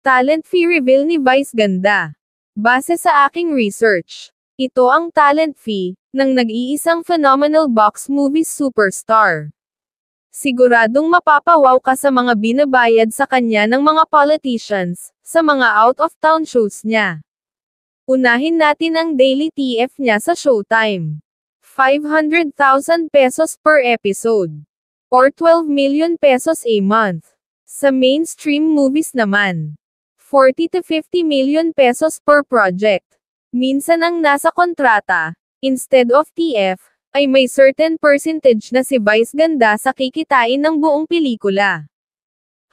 Talent fee reveal ni Vice Ganda. Base sa aking research, ito ang talent fee ng nag-iisang phenomenal box movie superstar. Siguradong mapapawaw ka sa mga binabayad sa kanya ng mga politicians, sa mga out-of-town shows niya. Unahin natin ang daily TF niya sa Showtime. 500,000 pesos per episode. Or 12 million pesos a month. Sa mainstream movies naman. 40 to 50 million pesos per project. Minsan ang nasa kontrata, instead of TF, ay may certain percentage na si Vice Ganda sa kikitain ng buong pelikula.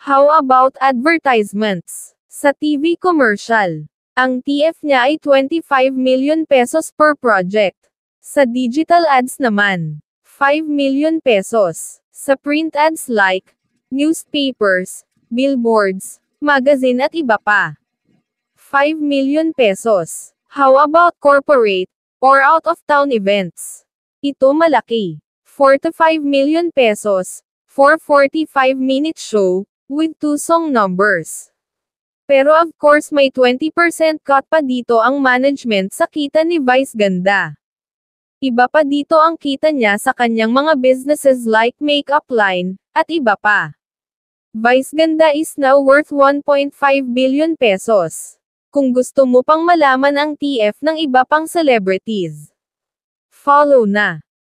How about advertisements? Sa TV commercial, ang TF niya ay 25 million pesos per project. Sa digital ads naman, 5 million pesos. Sa print ads like, newspapers, billboards, magazine at iba pa. 5 million pesos. How about corporate or out-of-town events? Ito malaki. 4 to 5 million pesos for 45-minute show with two song numbers. Pero of course may 20% cut pa dito ang management sa kita ni Vice Ganda. Iba pa dito ang kita niya sa kanyang mga businesses like makeup line, at iba pa. Vice Ganda is now worth 1.5 billion pesos. Kung gusto mo pang malaman ang TF ng iba pang celebrities, follow na.